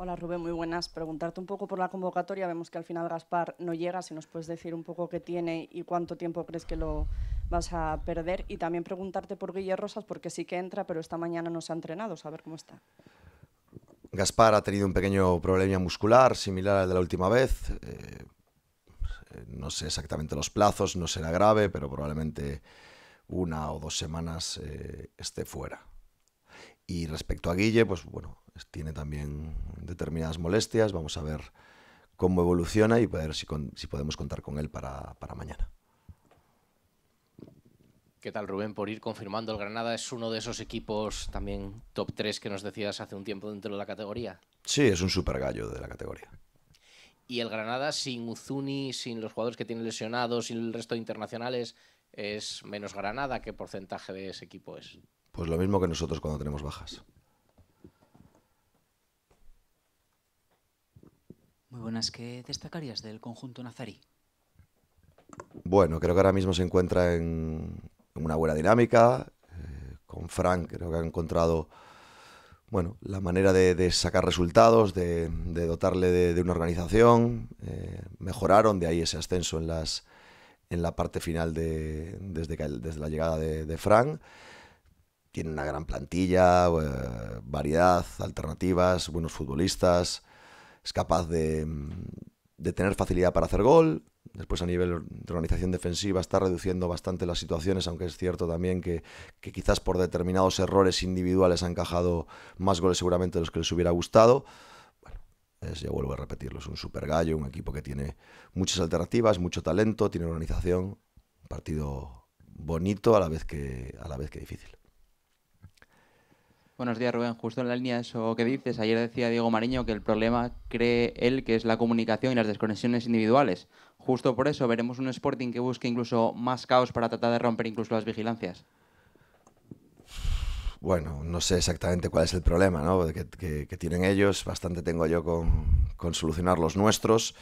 Hola Rubén, muy buenas. Preguntarte un poco por la convocatoria. Vemos que al final Gaspar no llega. Si nos puedes decir un poco qué tiene y cuánto tiempo crees que lo vas a perder. Y también preguntarte por Guillermo Rosas, porque sí que entra, pero esta mañana no se ha entrenado. Saber cómo está. Gaspar ha tenido un pequeño problema muscular similar al de la última vez. Eh, eh, no sé exactamente los plazos, no será grave, pero probablemente una o dos semanas eh, esté fuera. Y respecto a Guille, pues bueno, tiene también determinadas molestias. Vamos a ver cómo evoluciona y ver si, podemos contar con él para, mañana. ¿Qué tal, Rubén? Por ir confirmando, el Granada es uno de esos equipos también top 3 que nos decías hace un tiempo dentro de la categoría. Sí, es un super gallo de la categoría. Y el Granada sin Uzuni, sin los jugadores que tiene lesionados, sin el resto de internacionales, es menos Granada. ¿Qué porcentaje de ese equipo es? Pues lo mismo que nosotros cuando tenemos bajas. Muy buenas. ¿Qué destacarías del conjunto nazarí? Bueno, creo que ahora mismo se encuentra en, una buena dinámica. Eh, con Frank creo que ha encontrado bueno, la manera de, sacar resultados, de, dotarle de, una organización. Eh, mejoraron, de ahí ese ascenso en, las, en la parte final desde, desde la llegada de, Frank tiene una gran plantilla, eh, variedad, alternativas, buenos futbolistas, es capaz mm, de, tener facilidad para hacer gol. Después a nivel de organización defensiva está reduciendo bastante las situaciones, aunque es cierto también que, quizás por determinados errores individuales ha encajado más goles seguramente de los que les hubiera gustado. bueno Es, ya vuelvo a repetirlo, es un super gallo, un equipo que tiene muchas alternativas, mucho talento, tiene organización, partido bonito a la vez que, a la vez que difícil. Buenos días, Rubén. Justo en la línea de eso que dices, ayer decía Diego Mariño que el problema cree él que es la comunicación y las desconexiones individuales. Justo por eso veremos un Sporting que busque incluso más caos para tratar de romper incluso las vigilancias. Bueno, no sé exactamente cuál es el problema ¿no? que, tienen ellos, bastante tengo yo con, solucionar los nuestros,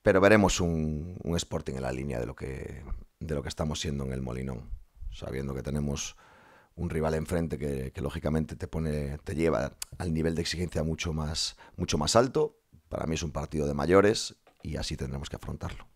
pero veremos un, Sporting en la línea de lo, que, de lo que estamos siendo en el Molinón, sabiendo que tenemos un rival enfrente que, que, lógicamente te pone, te lleva al nivel de exigencia mucho más, mucho más alto. Para mí es un partido de mayores y así tendremos que afrontarlo.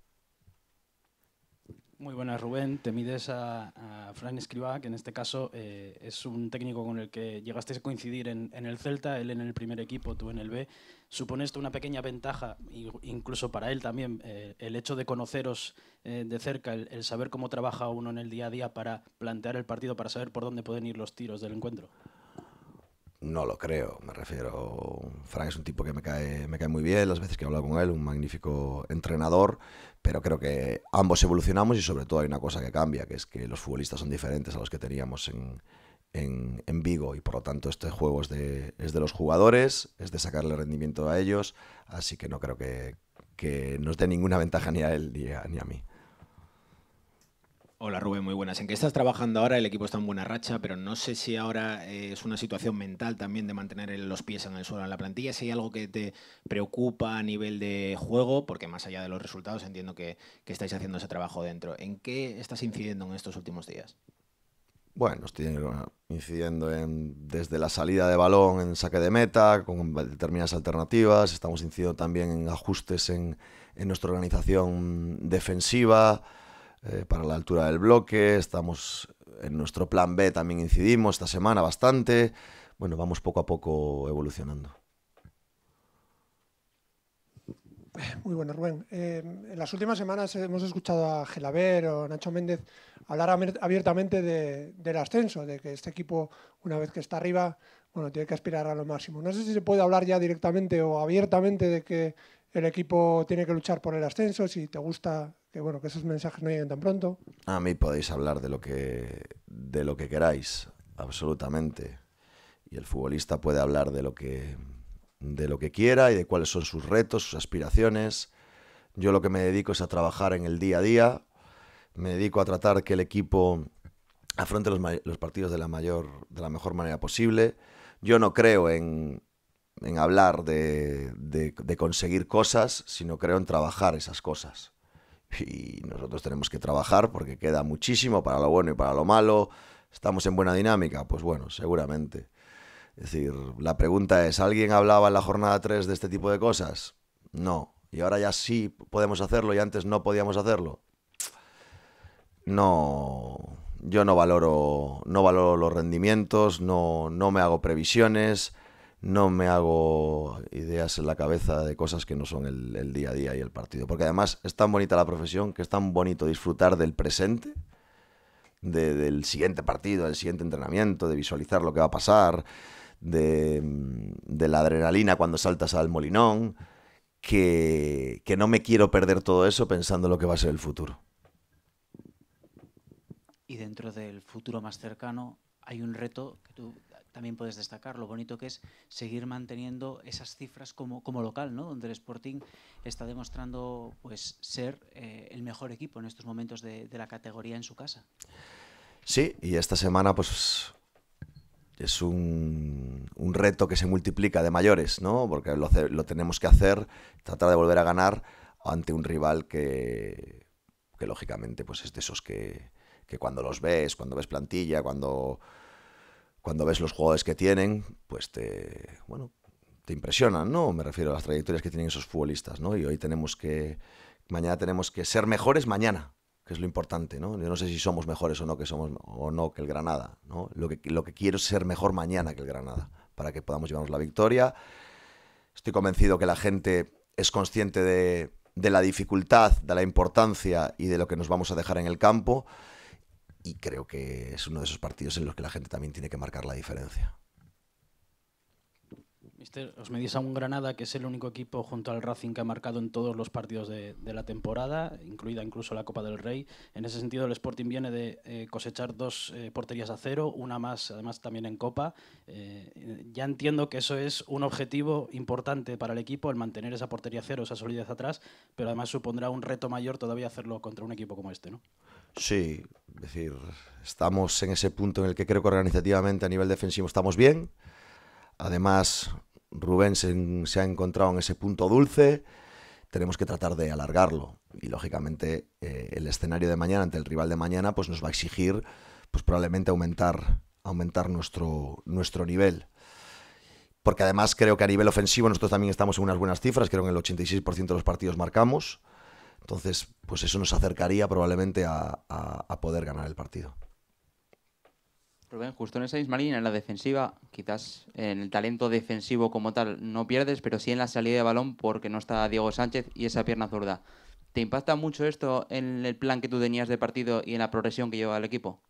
Muy buenas, Rubén. Te mides a, Fran Escribá, que en este caso eh, es un técnico con el que llegaste a coincidir en, el Celta, él en el primer equipo, tú en el B. ¿Supone esto una pequeña ventaja, incluso para él también, eh, el hecho de conoceros eh, de cerca, el saber cómo trabaja uno en el día a día para plantear el partido, para saber por dónde pueden ir los tiros del encuentro? No lo creo, me refiero. Frank es un tipo que me cae, me cae muy bien, las veces que he hablado con él, un magnífico entrenador, pero creo que ambos evolucionamos y sobre todo hay una cosa que cambia, que es que los futbolistas son diferentes a los que teníamos en, en, Vigo y por lo tanto este juego es de, los jugadores, es de sacarle rendimiento a ellos, así que no creo que, nos dé ninguna ventaja ni a él ni a mí. Hola Rubén, muy buenas. ¿En qué estás trabajando ahora? El equipo está en buena racha, pero no sé si ahora eh, es una situación mental también de mantener los pies en el suelo en la plantilla. Si hay algo que te preocupa a nivel de juego, porque más allá de los resultados entiendo que, estáis haciendo ese trabajo dentro. ¿En qué estás incidiendo en estos últimos días? Bueno, estoy eh, incidiendo en, desde la salida de balón en saque de meta, con determinadas alternativas. Estamos incidiendo también en ajustes en nuestra organización defensiva. Eh, para la altura del bloque, estamos en nuestro plan B también incidimos esta semana bastante, bueno, vamos poco a poco evolucionando. Muy bueno, Rubén. Eh, en las últimas semanas hemos escuchado a Gelaber o Nacho Méndez hablar abiertamente del ascenso, de que este equipo, una vez que está arriba, bueno, tiene que aspirar a lo máximo. No sé si se puede hablar ya directamente o abiertamente de que el equipo tiene que luchar por el ascenso, si te gusta que bueno, que esos mensajes no lleguen tan pronto. A mí podéis hablar de lo que de lo que queráis, absolutamente. Y el futbolista puede hablar de lo que de lo que quiera y de cuáles son sus retos, sus aspiraciones. Yo lo que me dedico es a trabajar en el día a día. Me dedico a tratar que el equipo afronte los, partidos de la mayor de la mejor manera posible. Yo no creo en, hablar de conseguir cosas, sino creo en trabajar esas cosas y nosotros tenemos que trabajar porque queda muchísimo para lo bueno y para lo malo. ¿Estamos en buena dinámica? Pues bueno, seguramente. Es decir, la pregunta es, ¿alguien hablaba en la jornada 3 de este tipo de cosas? No. Y ahora ya sí podemos hacerlo y antes no podíamos hacerlo. No, yo no valoro, no valoro los rendimientos, no, no me hago previsiones no me hago ideas en la cabeza de cosas que no son el, día a día y el partido. Porque además es tan bonita la profesión, que es tan bonito disfrutar del presente, del siguiente partido, del siguiente entrenamiento, de visualizar lo que va a pasar, de, la adrenalina cuando saltas al molinón, que, que no me quiero perder todo eso pensando en lo que va a ser el futuro. Y dentro del futuro más cercano hay un reto que tú también puedes destacar lo bonito que es seguir manteniendo esas cifras como, como local, ¿no? donde el Sporting está demostrando pues, ser eh, el mejor equipo en estos momentos de, la categoría en su casa. Sí, y esta semana pues es un, reto que se multiplica de mayores, ¿no? porque lo, tenemos que hacer, tratar de volver a ganar ante un rival que, que lógicamente pues es de esos que, que cuando los ves, cuando ves plantilla, cuando cuando ves los jugadores que tienen, pues te, bueno, te impresionan, ¿no? Me refiero a las trayectorias que tienen esos futbolistas, ¿no? Y hoy tenemos que, mañana tenemos que ser mejores mañana, que es lo importante, ¿no? Yo no sé si somos mejores o no que somos o no que el Granada, ¿no? Lo que, lo que quiero es ser mejor mañana que el Granada, para que podamos llevarnos la victoria. Estoy convencido que la gente es consciente de, de la dificultad, de la importancia y de lo que nos vamos a dejar en el campo y creo que es uno de esos partidos en los que la gente también tiene que marcar la diferencia. Mister, os medís a un Granada que es el único equipo junto al Racing que ha marcado en todos los partidos de, la temporada, incluida incluso la Copa del Rey. En ese sentido, el Sporting viene de eh, cosechar dos eh, porterías a cero, una más, además también en Copa. Eh, ya entiendo que eso es un objetivo importante para el equipo, el mantener esa portería a cero, esa solidez atrás, pero además supondrá un reto mayor todavía hacerlo contra un equipo como este, ¿no? Sí, es decir, estamos en ese punto en el que creo que organizativamente a nivel defensivo estamos bien. Además, Rubén se, ha encontrado en ese punto dulce. Tenemos que tratar de alargarlo. Y lógicamente eh, el escenario de mañana ante el rival de mañana pues nos va a exigir pues probablemente aumentar, aumentar nuestro, nuestro nivel porque además creo que a nivel ofensivo nosotros también estamos en unas buenas cifras, creo que en el 86% de los partidos marcamos, entonces, pues eso nos acercaría probablemente a, poder ganar el partido. Rubén, justo en esa misma línea, en la defensiva, quizás en el talento defensivo como tal no pierdes, pero sí en la salida de balón porque no está Diego Sánchez y esa pierna zurda. ¿Te impacta mucho esto en el plan que tú tenías de partido y en la progresión que lleva el equipo?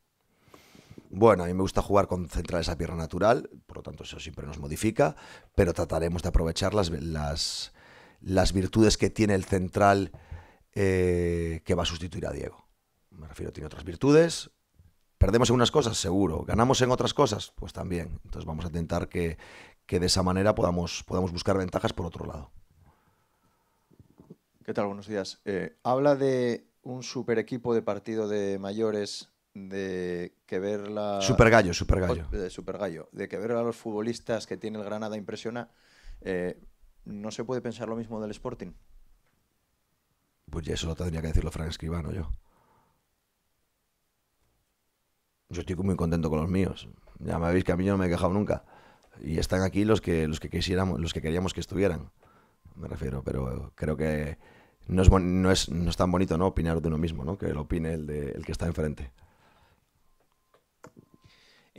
Bueno, a mí me gusta jugar con central esa pierna natural, por lo tanto eso siempre nos modifica, pero trataremos de aprovechar las, las virtudes que tiene el central eh, que va a sustituir a Diego. Me refiero, tiene otras virtudes. ¿Perdemos en unas cosas? Seguro. ¿Ganamos en otras cosas? Pues también. Entonces vamos a intentar que, que de esa manera podamos, podamos buscar ventajas por otro lado. ¿Qué tal? Buenos días. Eh, habla de un super equipo de partido de mayores de que ver Super gallo, super gallo. Oh, de super gallo. De que ver a los futbolistas que tiene el Granada impresiona. Eh, ¿No se puede pensar lo mismo del Sporting? Pues ya eso lo tendría que decirlo Frank Escribano yo. Yo estoy muy contento con los míos. Ya me habéis que a mí no me he quejado nunca. Y están aquí los que, los que quisiéramos, los que queríamos que estuvieran. Me refiero, pero creo que no es, tan bonito, ¿no? Opinar de uno mismo, ¿no? Que lo opine el, el que está enfrente.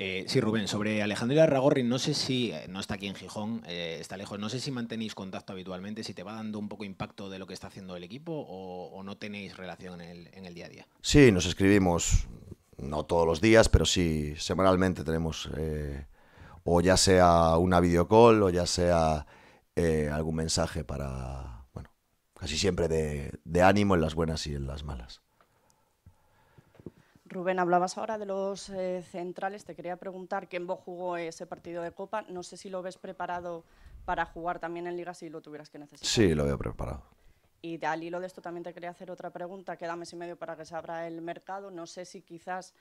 Eh, sí, Rubén, sobre Alejandro Ragorri, no sé si, eh, no está aquí en Gijón, eh, está lejos, no sé si mantenéis contacto habitualmente, si te va dando un poco impacto de lo que está haciendo el equipo o, no tenéis relación en el, día a día. Sí, nos escribimos, no todos los días, pero sí, semanalmente tenemos, o ya sea una videocall o ya sea algún mensaje para, bueno, casi siempre de ánimo en las buenas y en las malas. Rubén, hablabas ahora de los eh, centrales. Te quería preguntar, quién vos jugó ese partido de Copa. No sé si lo ves preparado para jugar también en Liga si lo tuvieras que necesitar. Sí, lo veo preparado. Y al hilo de esto también te quería hacer otra pregunta. Queda mes y medio para que se abra el mercado. No sé si quizás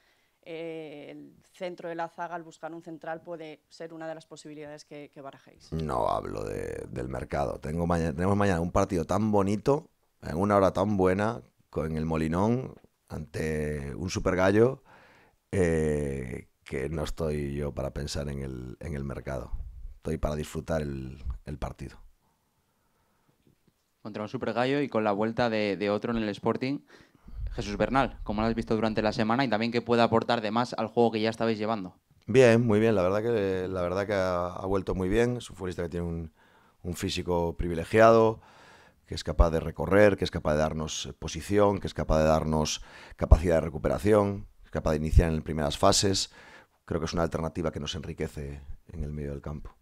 eh, el centro de la zaga al buscar un central puede ser una de las posibilidades que, barajéis. No hablo del mercado. Tengo tenemos mañana un partido tan bonito, en una hora tan buena, con el Molinón ante un super gallo eh, que no estoy yo para pensar en el, en el mercado. Estoy para disfrutar el, partido. Contra un super gallo y con la vuelta de, otro en el Sporting, Jesús Bernal, como lo has visto durante la semana y también que puede aportar de más al juego que ya estabais llevando. Bien, muy bien, la verdad que, la verdad que ha, vuelto muy bien, es un futbolista que tiene un, un físico privilegiado, que es capaz de recorrer, que es capaz de darnos eh, posición, que es capaz de darnos capacidad de recuperación, es capaz de iniciar en primeras fases. Creo que es una alternativa que nos enriquece en el medio del campo.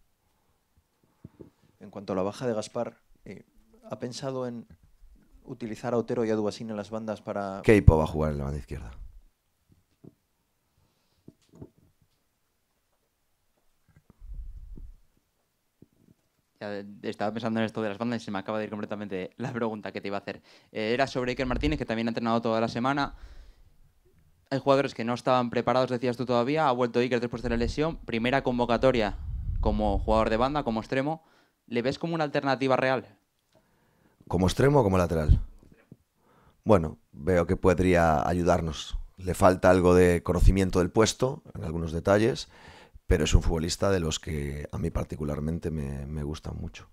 En cuanto a la baja de Gaspar, eh, ¿ha pensado en utilizar a Otero y a en las bandas para...? Keipo va a jugar en la banda izquierda. Eh, estaba pensando en esto de las bandas y se me acaba de ir completamente la pregunta que te iba a hacer. Eh, era sobre Iker Martínez, que también ha entrenado toda la semana. Hay jugadores que no estaban preparados, decías tú todavía. Ha vuelto Iker después de la lesión. Primera convocatoria como jugador de banda, como extremo. ¿Le ves como una alternativa real? ¿Como extremo o como lateral? Bueno, veo que podría ayudarnos. Le falta algo de conocimiento del puesto en algunos detalles pero es un futbolista de los que a mí particularmente me, me gustan mucho.